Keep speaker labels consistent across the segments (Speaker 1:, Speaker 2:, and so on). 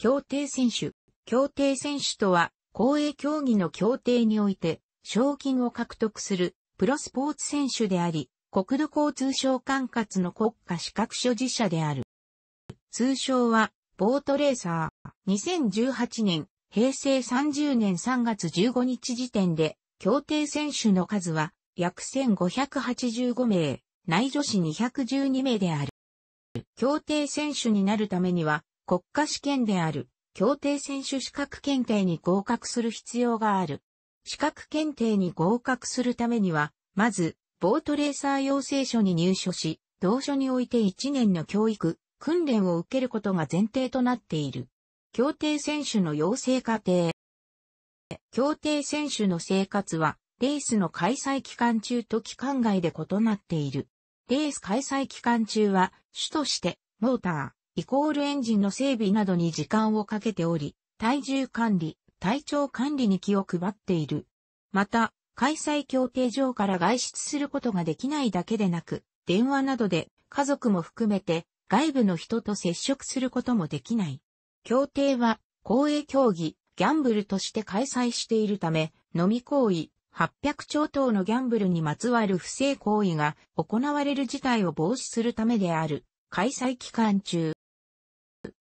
Speaker 1: 協定選手。協定選手とは、公営競技の協定において、賞金を獲得する、プロスポーツ選手であり、国土交通省管轄の国家資格所持者である。通称は、ボートレーサー。2018年、平成30年3月15日時点で、協定選手の数は、約1585名、内女子212名である。協定選手になるためには、国家試験である、協定選手資格検定に合格する必要がある。資格検定に合格するためには、まず、ボートレーサー養成所に入所し、同所において1年の教育、訓練を受けることが前提となっている。協定選手の養成過程。協定選手の生活は、レースの開催期間中と期間外で異なっている。レース開催期間中は、主として、モーター、イコールエンジンの整備などに時間をかけており、体重管理、体調管理に気を配っている。また、開催協定上から外出することができないだけでなく、電話などで家族も含めて外部の人と接触することもできない。協定は公営競技、ギャンブルとして開催しているため、飲み行為、800兆等のギャンブルにまつわる不正行為が行われる事態を防止するためである。開催期間中、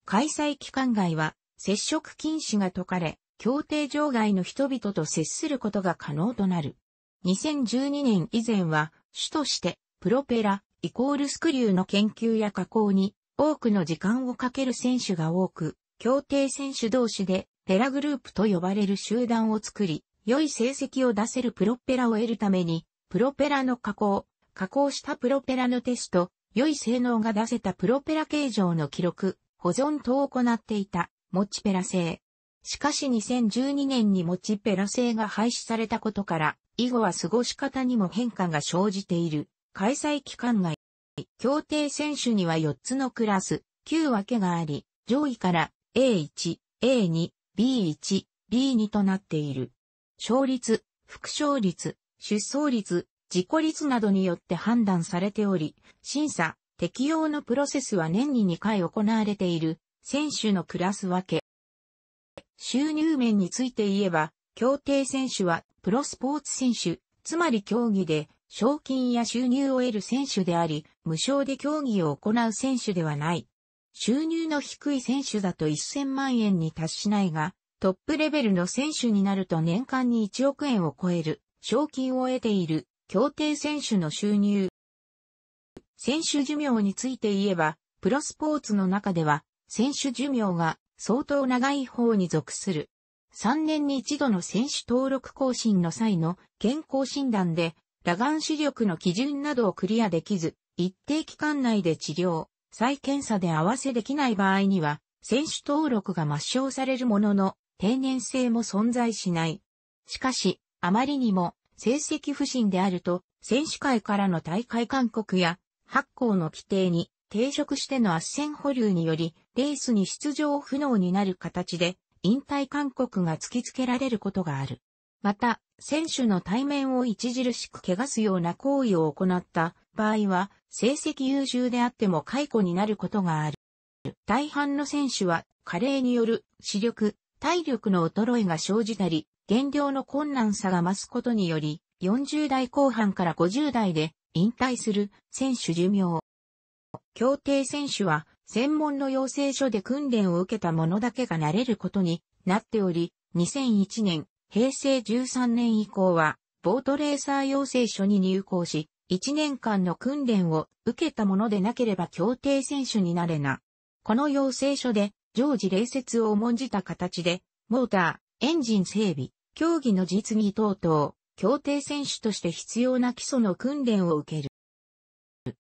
Speaker 1: 開催期間外は接触禁止が解かれ、協定場外の人々と接することが可能となる。2012年以前は、主として、プロペラ、イコールスクリューの研究や加工に、多くの時間をかける選手が多く、協定選手同士で、ペラグループと呼ばれる集団を作り、良い成績を出せるプロペラを得るために、プロペラの加工、加工したプロペラのテスト、良い性能が出せたプロペラ形状の記録、保存等を行っていた、モチペラ製。しかし2012年にモチペラ製が廃止されたことから、以後は過ごし方にも変化が生じている。開催期間外。協定選手には4つのクラス、9分けがあり、上位から A1、A2、B1、B2 となっている。勝率、副勝率、出走率、自己率などによって判断されており、審査、適用のプロセスは年に2回行われている、選手のクラス分け。収入面について言えば、協定選手はプロスポーツ選手、つまり競技で賞金や収入を得る選手であり、無償で競技を行う選手ではない。収入の低い選手だと1000万円に達しないが、トップレベルの選手になると年間に1億円を超える賞金を得ている協定選手の収入選手寿命について言えば、プロスポーツの中では、選手寿命が相当長い方に属する。3年に一度の選手登録更新の際の健康診断で、裸眼視力の基準などをクリアできず、一定期間内で治療、再検査で合わせできない場合には、選手登録が抹消されるものの、定年制も存在しない。しかし、あまりにも成績不振であると、選手会からの大会勧告や発行の規定に抵触しての圧線保留により、レースに出場不能になる形で、引退勧告が突きつけられることがある。また、選手の対面を著しく汚すような行為を行った場合は、成績優秀であっても解雇になることがある。大半の選手は、加齢による視力、体力の衰えが生じたり、減量の困難さが増すことにより、40代後半から50代で引退する選手寿命。協定選手は専門の養成所で訓練を受けた者だけがなれることになっており、2001年、平成13年以降は、ボートレーサー養成所に入校し、1年間の訓練を受けたものでなければ協定選手になれな。この養成所で、常時礼節を重んじた形で、モーター、エンジン整備、競技の実技等々、協定選手として必要な基礎の訓練を受ける。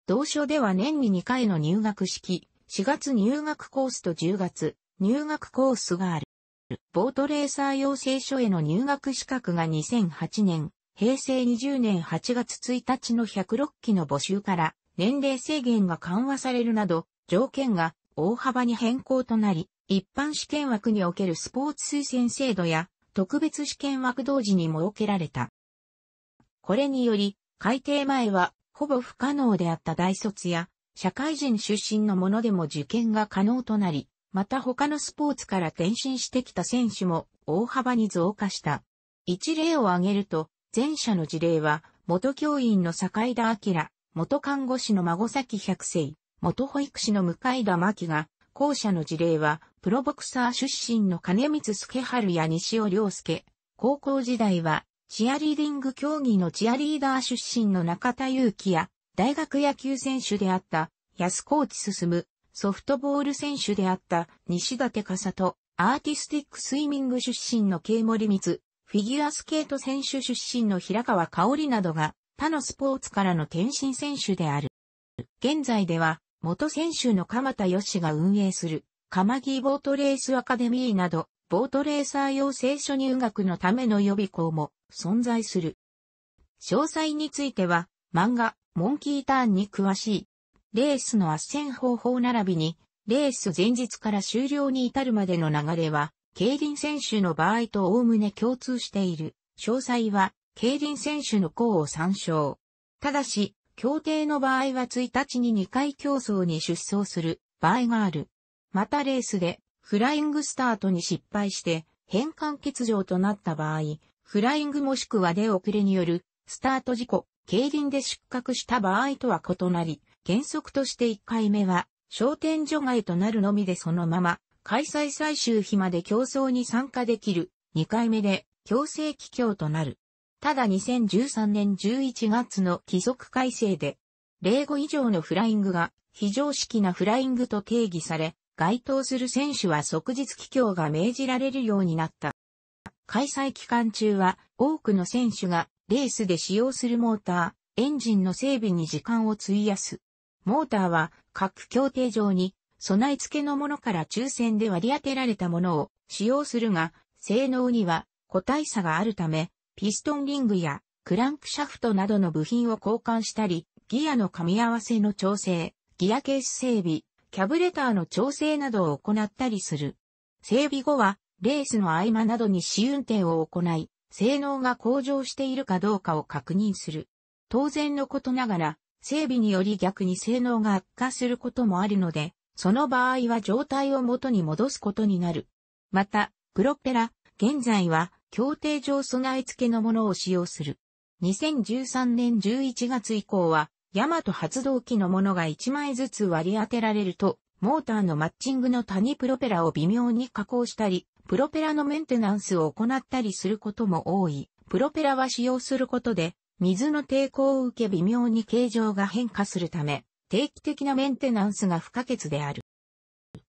Speaker 1: 同書では年に2回の入学式、4月入学コースと10月入学コースがある。ボートレーサー養成所への入学資格が2008年、平成20年8月1日の106期の募集から年齢制限が緩和されるなど、条件が大幅に変更となり、一般試験枠におけるスポーツ推薦制度や特別試験枠同時に設けられた。これにより、改定前は、ほぼ不可能であった大卒や、社会人出身のものでも受験が可能となり、また他のスポーツから転身してきた選手も大幅に増加した。一例を挙げると、前者の事例は、元教員の坂井田明、元看護師の孫崎百世、元保育士の向田真希が、後者の事例は、プロボクサー出身の金光助春や西尾良介、高校時代は、チアリーディング競技のチアリーダー出身の中田祐樹や、大学野球選手であった安ー内進、ソフトボール選手であった西舘笠と、アーティスティックスイミング出身の慶森光、フィギュアスケート選手出身の平川香織などが、他のスポーツからの転身選手である。現在では、元選手の鎌田義が運営する、鎌木ボートレースアカデミーなど、ボートレーサー養成所入学のための予備校も存在する。詳細については、漫画、モンキーターンに詳しい。レースの圧旋方法並びに、レース前日から終了に至るまでの流れは、競輪選手の場合と概ね共通している。詳細は、競輪選手の項を参照。ただし、協定の場合は1日に2回競争に出走する場合がある。またレースでフライングスタートに失敗して変換欠場となった場合、フライングもしくは出遅れによるスタート事故、競輪で失格した場合とは異なり、原則として1回目は商店所外となるのみでそのまま開催最終日まで競争に参加できる、2回目で強制帰郷となる。ただ2013年11月の規則改正で、例5以上のフライングが非常識なフライングと定義され、該当する選手は即日帰郷が命じられるようになった。開催期間中は多くの選手がレースで使用するモーター、エンジンの整備に時間を費やす。モーターは各協定上に備え付けのものから抽選で割り当てられたものを使用するが、性能には個体差があるため、ピストンリングやクランクシャフトなどの部品を交換したり、ギアの噛み合わせの調整、ギアケース整備、キャブレターの調整などを行ったりする。整備後は、レースの合間などに試運転を行い、性能が向上しているかどうかを確認する。当然のことながら、整備により逆に性能が悪化することもあるので、その場合は状態を元に戻すことになる。また、プロペラ、現在は、協定上備え付けのものを使用する。2013年11月以降は、ヤマト発動機のものが1枚ずつ割り当てられると、モーターのマッチングの他にプロペラを微妙に加工したり、プロペラのメンテナンスを行ったりすることも多い。プロペラは使用することで、水の抵抗を受け微妙に形状が変化するため、定期的なメンテナンスが不可欠である。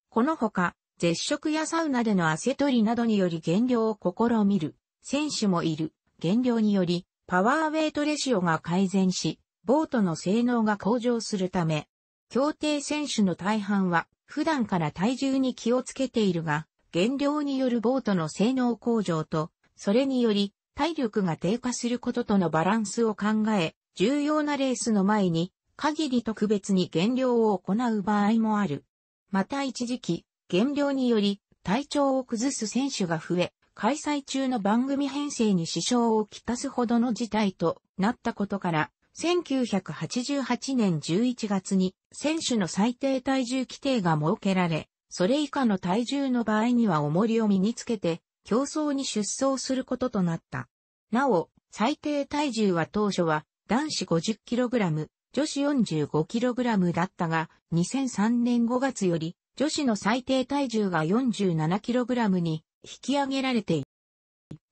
Speaker 1: このほか、絶食やサウナでの汗取りなどにより減量を試みる選手もいる。減量により、パワーウェイトレシオが改善し、ボートの性能が向上するため、競艇選手の大半は普段から体重に気をつけているが、減量によるボートの性能向上と、それにより体力が低下することとのバランスを考え、重要なレースの前に限り特別に減量を行う場合もある。また一時期、減量により体調を崩す選手が増え、開催中の番組編成に支障をきたすほどの事態となったことから、1988年11月に選手の最低体重規定が設けられ、それ以下の体重の場合には重りを身につけて競争に出走することとなった。なお、最低体重は当初は男子 50kg、女子 45kg だったが、2003年5月より女子の最低体重が 47kg に引き上げられている。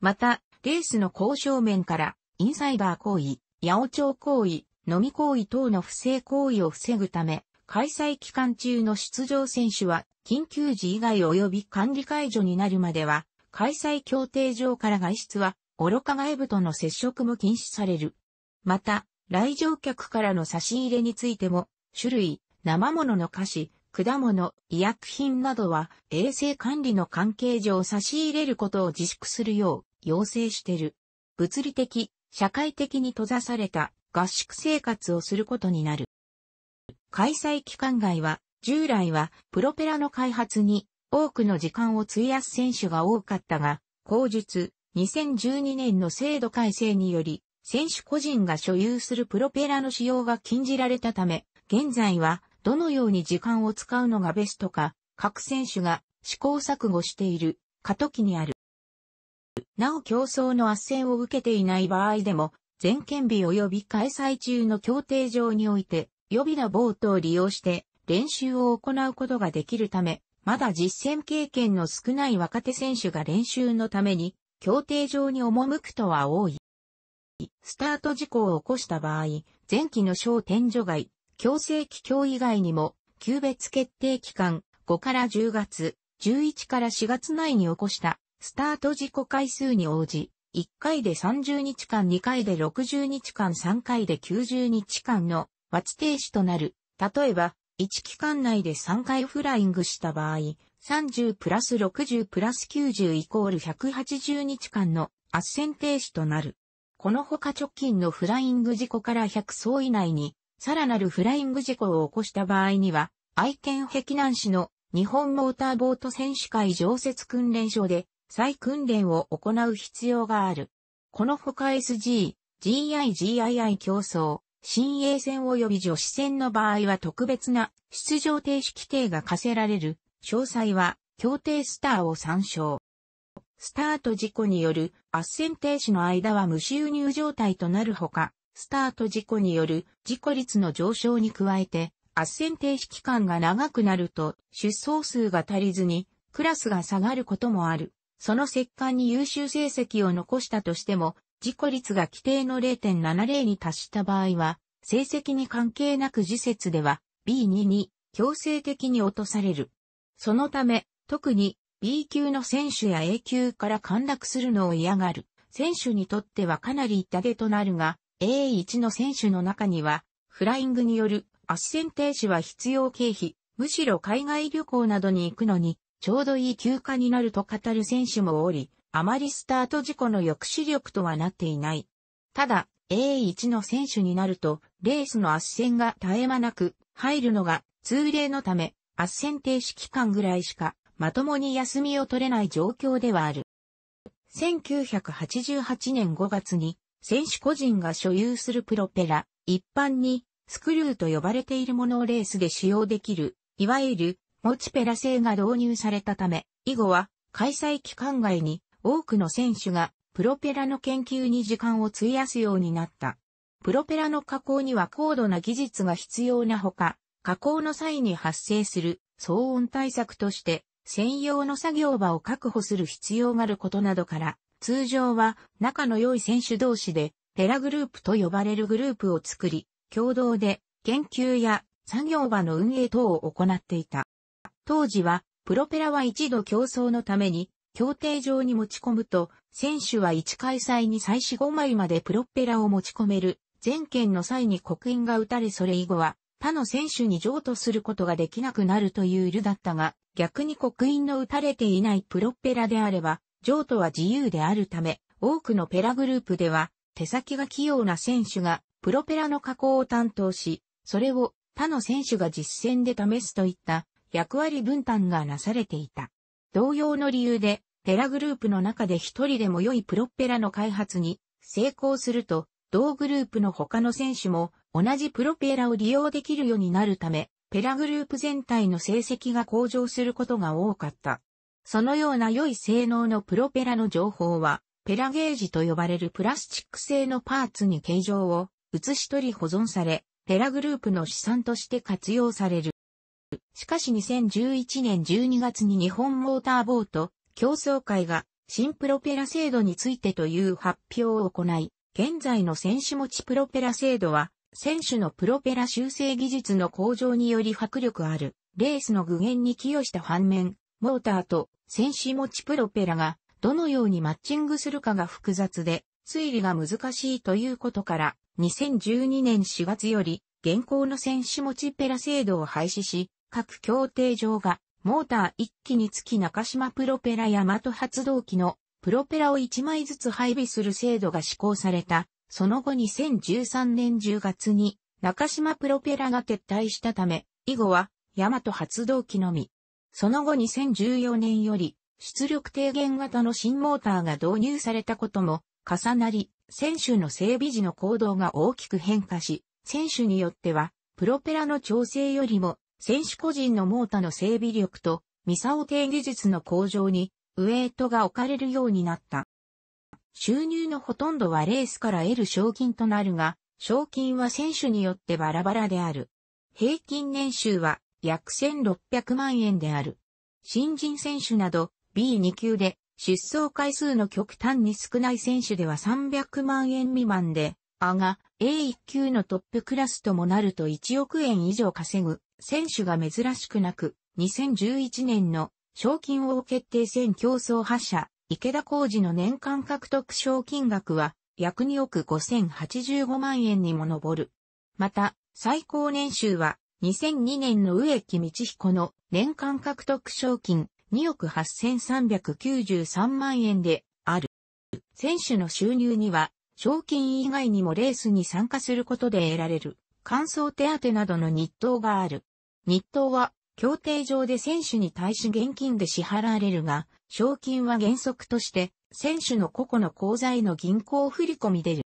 Speaker 1: また、レースの交渉面からインサイバー行為、八百長行為、飲み行為等の不正行為を防ぐため、開催期間中の出場選手は、緊急時以外及び管理解除になるまでは、開催協定上から外出は、愚か外部との接触も禁止される。また、来場客からの差し入れについても、種類、生物の菓子、果物、医薬品などは衛生管理の関係上差し入れることを自粛するよう要請してる。物理的、社会的に閉ざされた合宿生活をすることになる。開催期間外は、従来はプロペラの開発に多くの時間を費やす選手が多かったが、後述、2012年の制度改正により、選手個人が所有するプロペラの使用が禁じられたため、現在はどのように時間を使うのがベストか、各選手が試行錯誤している過渡期にある。なお競争の斡旋を受けていない場合でも、全県日及び開催中の協定上において、予備なボートを利用して練習を行うことができるため、まだ実践経験の少ない若手選手が練習のために、協定上に赴くとは多い。スタート事故を起こした場合、前期の小天所外、強制帰郷以外にも、級別決定期間5から10月、11から4月内に起こしたスタート事故回数に応じ、1回で30日間、2回で60日間、3回で90日間のワチ停止となる。例えば、1期間内で3回フライングした場合、30プラス60プラス90イコール180日間の圧線停止となる。このほか直近のフライング事故から100層以内に、さらなるフライング事故を起こした場合には、愛犬壁南市の日本モーターボート選手会常設訓練所で再訓練を行う必要がある。このほか SG、GI、GII 競争、新鋭戦及び女子戦の場合は特別な出場停止規定が課せられる。詳細は協定スターを参照。スタート事故による圧旋停止の間は無収入状態となるほか、スタート事故による事故率の上昇に加えて、圧旋停止期間が長くなると出走数が足りずにクラスが下がることもある。その石棺に優秀成績を残したとしても、事故率が規定の0.70に達した場合は、成績に関係なく次節では B2 に強制的に落とされる。そのため、特に B 級の選手や A 級から陥落するのを嫌がる。選手にとってはかなり痛手となるが、A1 の選手の中には、フライングによるアッセン停止は必要経費、むしろ海外旅行などに行くのにちょうどいい休暇になると語る選手もおり、あまりスタート事故の抑止力とはなっていない。ただ、A1 の選手になると、レースの圧線が絶え間なく入るのが通例のため、圧線停止期間ぐらいしかまともに休みを取れない状況ではある。1988年5月に、選手個人が所有するプロペラ、一般にスクリューと呼ばれているものをレースで使用できる、いわゆるモチペラ制が導入されたため、以後は開催期間外に多くの選手がプロペラの研究に時間を費やすようになった。プロペラの加工には高度な技術が必要なほか、加工の際に発生する騒音対策として専用の作業場を確保する必要があることなどから、通常は仲の良い選手同士でペラグループと呼ばれるグループを作り、共同で研究や作業場の運営等を行っていた。当時は、プロペラは一度競争のために、協定上に持ち込むと、選手は1開催に最始5枚までプロペラを持ち込める。全県の際に刻印が打たれそれ以後は、他の選手に譲渡することができなくなるというルだったが、逆に刻印の打たれていないプロペラであれば、譲渡は自由であるため、多くのペラグループでは、手先が器用な選手が、プロペラの加工を担当し、それを他の選手が実践で試すといった役割分担がなされていた。同様の理由で、テラグループの中で一人でも良いプロペラの開発に成功すると、同グループの他の選手も同じプロペラを利用できるようになるため、ペラグループ全体の成績が向上することが多かった。そのような良い性能のプロペラの情報は、ペラゲージと呼ばれるプラスチック製のパーツに形状を写し取り保存され、ペラグループの資産として活用される。しかし2011年12月に日本モーターボート競争会が新プロペラ制度についてという発表を行い、現在の選手持ちプロペラ制度は、選手のプロペラ修正技術の向上により迫力あるレースの具現に寄与した反面、モーターと選手持ちプロペラがどのようにマッチングするかが複雑で、推理が難しいということから、2012年4月より現行の選手持ちペラ制度を廃止し、各協定上が、モーター1機につき中島プロペラヤマト発動機のプロペラを1枚ずつ配備する制度が施行された。その後2013年10月に中島プロペラが撤退したため、以後はヤマト発動機のみ。その後2014年より出力低減型の新モーターが導入されたことも重なり、選手の整備時の行動が大きく変化し、選手によってはプロペラの調整よりも選手個人のモータの整備力と、ミサオ艇技術の向上に、ウエイトが置かれるようになった。収入のほとんどはレースから得る賞金となるが、賞金は選手によってバラバラである。平均年収は約1600万円である。新人選手など B2 級で出走回数の極端に少ない選手では300万円未満であが A1 級のトップクラスともなると1億円以上稼ぐ選手が珍しくなく、2011年の賞金王決定戦競争覇者、池田浩二の年間獲得賞金額は約2億5085万円にも上る。また、最高年収は2002年の植木道彦の年間獲得賞金2億8393万円である。選手の収入には賞金以外にもレースに参加することで得られる、乾燥手当などの日当がある。日当は、協定上で選手に対し現金で支払われるが、賞金は原則として、選手の個々の口座への銀行振込でる。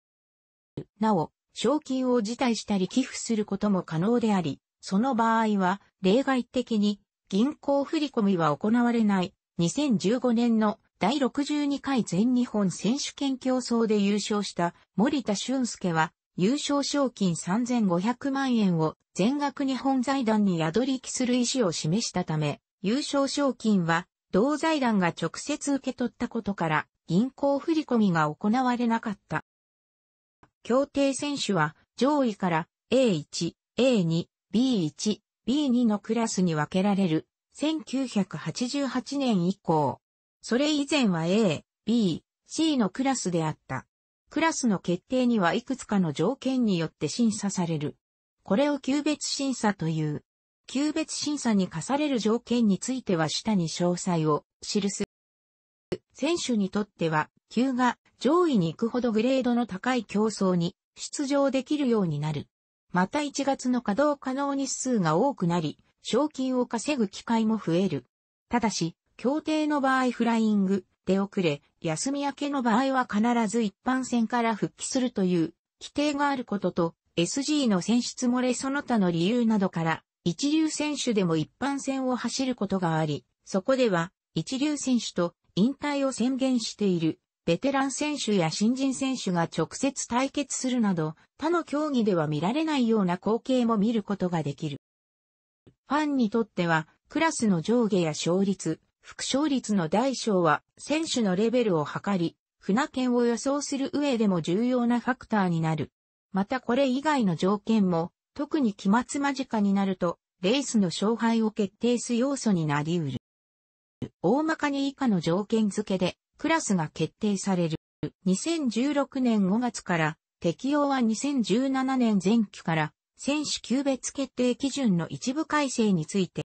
Speaker 1: なお、賞金を辞退したり寄付することも可能であり、その場合は、例外的に、銀行振込は行われない、2015年の第62回全日本選手権競争で優勝した森田俊介は、優勝賞金3500万円を全額日本財団に宿りきする意思を示したため、優勝賞金は同財団が直接受け取ったことから銀行振込が行われなかった。協定選手は上位から A1、A2、B1、B2 のクラスに分けられる1988年以降、それ以前は A、B、C のクラスであった。クラスの決定にはいくつかの条件によって審査される。これを級別審査という。級別審査に課される条件については下に詳細を記す。選手にとっては、級が上位に行くほどグレードの高い競争に出場できるようになる。また1月の稼働可能日数が多くなり、賞金を稼ぐ機会も増える。ただし、協定の場合フライング、出遅れ、休み明けの場合は必ず一般戦から復帰するという規定があることと、SG の選出漏れその他の理由などから、一流選手でも一般戦を走ることがあり、そこでは、一流選手と引退を宣言している、ベテラン選手や新人選手が直接対決するなど、他の競技では見られないような光景も見ることができる。ファンにとっては、クラスの上下や勝率、副勝率の大小は選手のレベルを測り、船券を予想する上でも重要なファクターになる。またこれ以外の条件も、特に期末間近になると、レースの勝敗を決定す要素になり得る。大まかに以下の条件付けで、クラスが決定される。2016年5月から、適用は2017年前期から、選手級別決定基準の一部改正について、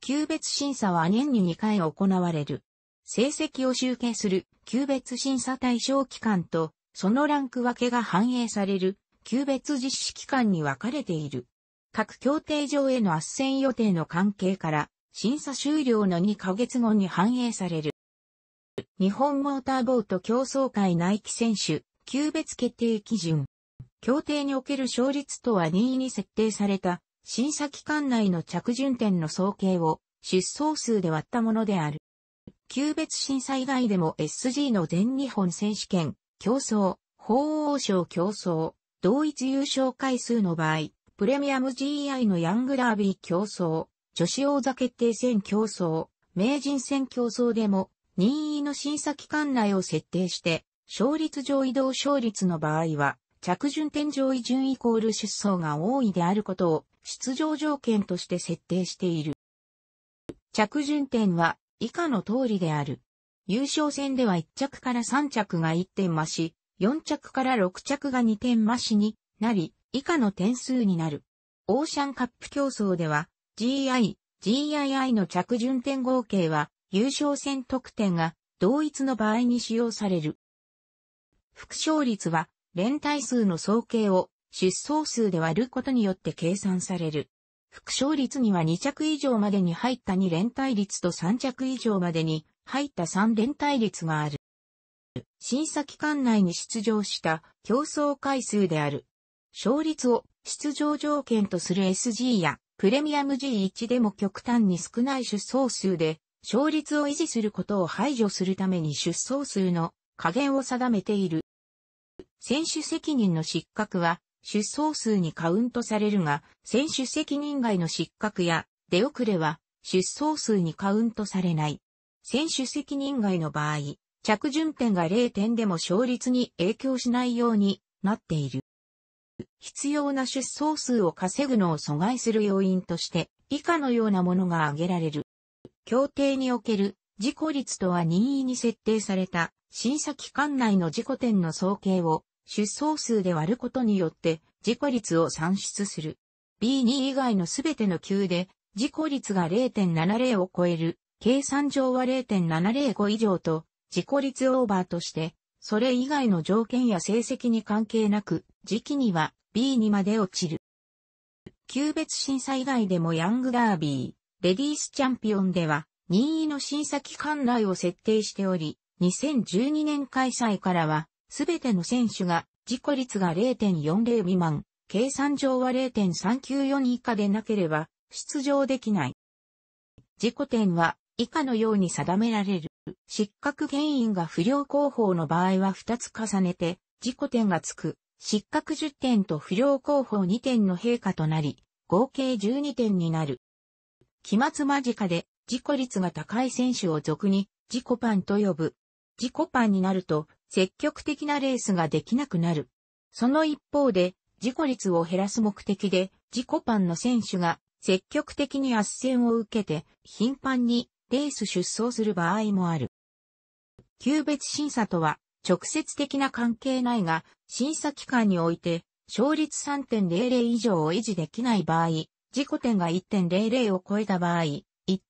Speaker 1: 級別審査は年に2回行われる。成績を集計する級別審査対象期間と、そのランク分けが反映される級別実施期間に分かれている。各協定上への斡旋予定の関係から、審査終了の2ヶ月後に反映される。日本モーターボート競争会内規選手、級別決定基準。協定における勝率とは任意に設定された審査機関内の着順点の総計を出走数で割ったものである。級別審査以外でも SG の全日本選手権、競争、法王賞競争、同一優勝回数の場合、プレミアム GI のヤングダービー競争、女子王座決定戦競争、名人戦競争でも、任意の審査機関内を設定して、勝率上移動勝率の場合は、着順点上位順イコール出走が多いであることを出場条件として設定している。着順点は以下の通りである。優勝戦では1着から3着が1点増し、4着から6着が2点増しになり、以下の点数になる。オーシャンカップ競争では、GI、GII の着順点合計は、優勝戦得点が同一の場合に使用される。副勝率は、連帯数の総計を出走数で割ることによって計算される。副勝率には2着以上までに入った2連帯率と3着以上までに入った3連帯率がある。審査期間内に出場した競争回数である。勝率を出場条件とする SG やプレミアム G1 でも極端に少ない出走数で勝率を維持することを排除するために出走数の加減を定めている。選手責任の失格は出走数にカウントされるが、選手責任外の失格や出遅れは出走数にカウントされない。選手責任外の場合、着順点が0点でも勝率に影響しないようになっている。必要な出走数を稼ぐのを阻害する要因として、以下のようなものが挙げられる。協定における事故率とは任意に設定された審査期間内の事故点の総計を出走数で割ることによって事故率を算出する。B2 以外のすべての級で事故率が0.70を超える、計算上は0.705以上と事故率オーバーとして、それ以外の条件や成績に関係なく、時期には B 2まで落ちる。級別審査以外でもヤングダービー、レディースチャンピオンでは、任意の審査期間内を設定しており、2012年開催からは、すべての選手が事故率が0.40未満、計算上は0.394以下でなければ出場できない。事故点は以下のように定められる。失格原因が不良候補の場合は2つ重ねて、事故点がつく、失格10点と不良候補2点の陛下となり、合計12点になる。期末間近で、事故率が高い選手を俗に、自己パンと呼ぶ。自己パンになると、積極的なレースができなくなる。その一方で、事故率を減らす目的で、自己パンの選手が積極的に圧旋を受けて、頻繁にレース出走する場合もある。級別審査とは、直接的な関係ないが、審査期間において、勝率3.00以上を維持できない場合、事故点が1.00を超えた場合、一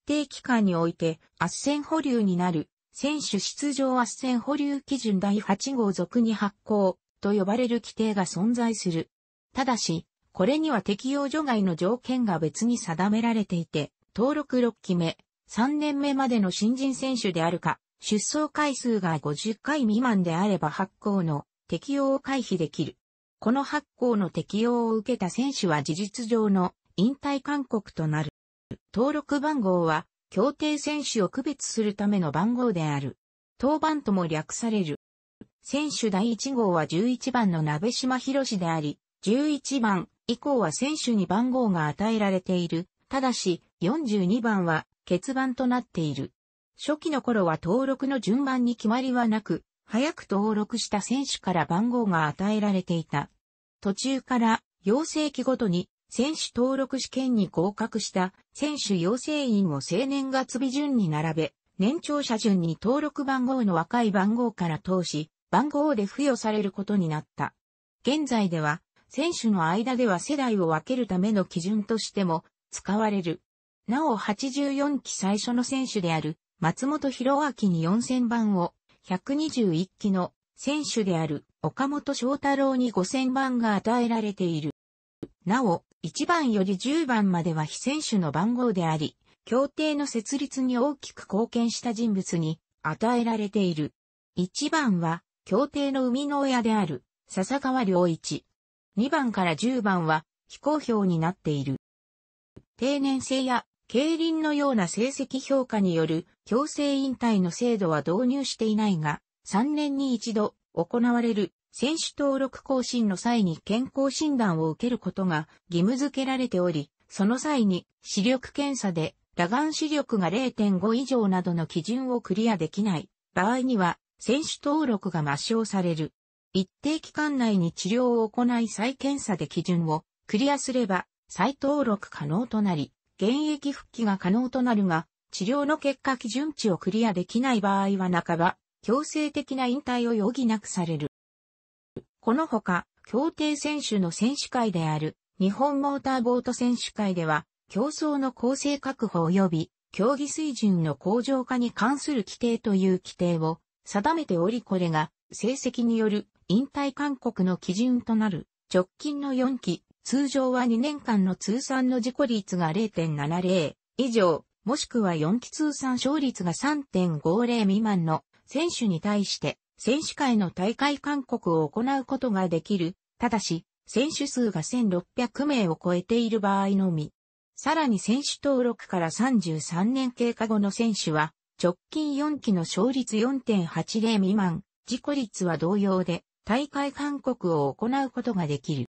Speaker 1: 定期間において、圧旋保留になる選手出場斡旋保留基準第8号属に発行と呼ばれる規定が存在する。ただし、これには適用除外の条件が別に定められていて、登録6期目、3年目までの新人選手であるか、出走回数が50回未満であれば発行の適用を回避できる。この発行の適用を受けた選手は事実上の引退勧告となる。登録番号は協定選手を区別するための番号である。当番とも略される。選手第1号は11番の鍋島博士であり、11番以降は選手に番号が与えられている。ただし、42番は欠番となっている。初期の頃は登録の順番に決まりはなく、早く登録した選手から番号が与えられていた。途中から、要請期ごとに選手登録試験に合格した選手養成員を生年月日順に並べ、年長者順に登録番号の若い番号から通し、番号で付与されることになった。現在では、選手の間では世代を分けるための基準としても使われる。なお84期最初の選手である松本博明に4000番を、121期の選手である岡本翔太郎に5000番が与えられている。なお、1番より10番までは非選手の番号であり、協定の設立に大きく貢献した人物に与えられている。1番は、協定の生みの親である、笹川良一。2番から10番は、非公表になっている。定年制や、競輪のような成績評価による強制引退の制度は導入していないが、3年に一度行われる選手登録更新の際に健康診断を受けることが義務付けられており、その際に視力検査で裸眼視力が0.5以上などの基準をクリアできない場合には選手登録が抹消される。一定期間内に治療を行い再検査で基準をクリアすれば再登録可能となり、現役復帰が可能となるが、治療の結果基準値をクリアできない場合は半ば、強制的な引退を余儀なくされる。このほか、協定選手の選手会である日本モーターボート選手会では、競争の公正確保及び競技水準の向上化に関する規定という規定を定めておりこれが成績による引退勧告の基準となる直近の4期、通常は2年間の通算の事故率が0.70以上、もしくは4期通算勝率が3.50未満の選手に対して選手会の大会勧告を行うことができる。ただし、選手数が1600名を超えている場合のみ。さらに選手登録から33年経過後の選手は、直近4期の勝率4.80未満、自己率は同様で、大会勧告を行うことができる。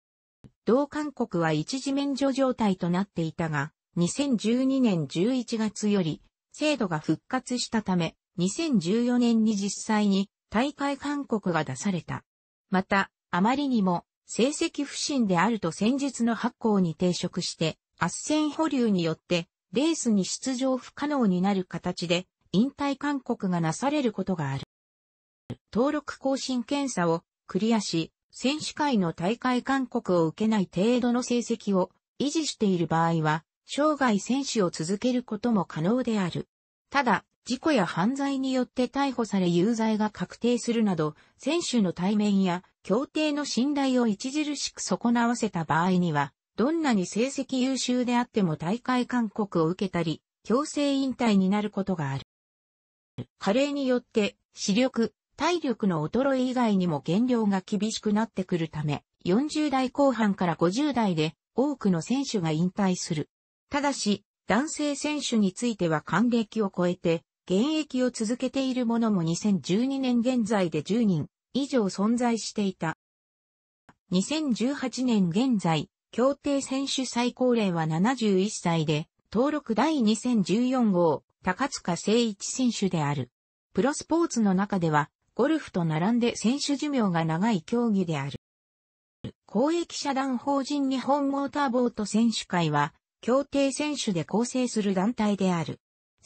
Speaker 1: 同勧告は一時免除状態となっていたが、2012年11月より、制度が復活したため、2014年に実際に大会勧告が出された。また、あまりにも成績不振であると先日の発行に抵触して、圧戦保留によってレースに出場不可能になる形で引退勧告がなされることがある。登録更新検査をクリアし、選手会の大会勧告を受けない程度の成績を維持している場合は、生涯選手を続けることも可能である。ただ、事故や犯罪によって逮捕され有罪が確定するなど、選手の対面や協定の信頼を著しく損なわせた場合には、どんなに成績優秀であっても大会勧告を受けたり、強制引退になることがある。加齢によって、視力、体力の衰え以外にも減量が厳しくなってくるため、40代後半から50代で多くの選手が引退する。ただし、男性選手については還暦を超えて現役を続けている者も2012年現在で10人以上存在していた。2018年現在、協定選手最高齢は71歳で、登録第2014号、高塚誠一選手である。プロスポーツの中では、ゴルフと並んで選手寿命が長い競技である。公益社団法人日本モーターボート選手会は、協定選手で構成する団体である。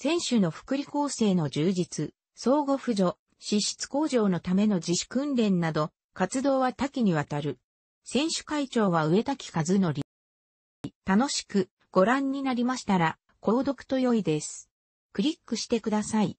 Speaker 1: 選手の福利構成の充実、相互扶助、資質向上のための自主訓練など、活動は多岐にわたる。選手会長は植滝和則。楽しくご覧になりましたら、購読と良いです。クリックしてください。